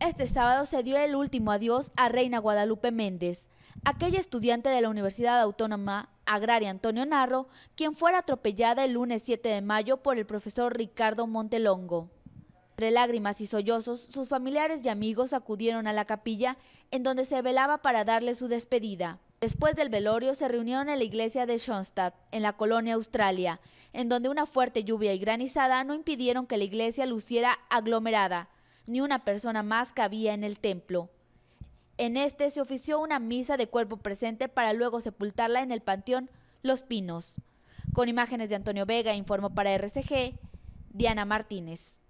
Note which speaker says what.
Speaker 1: Este sábado se dio el último adiós a Reina Guadalupe Méndez, aquella estudiante de la Universidad Autónoma Agraria Antonio Narro, quien fuera atropellada el lunes 7 de mayo por el profesor Ricardo Montelongo. Entre lágrimas y sollozos, sus familiares y amigos acudieron a la capilla en donde se velaba para darle su despedida. Después del velorio se reunieron en la iglesia de Schoenstatt, en la colonia Australia, en donde una fuerte lluvia y granizada no impidieron que la iglesia luciera aglomerada ni una persona más cabía en el templo. En este se ofició una misa de cuerpo presente para luego sepultarla en el panteón Los Pinos. Con imágenes de Antonio Vega, informó para RCG, Diana Martínez.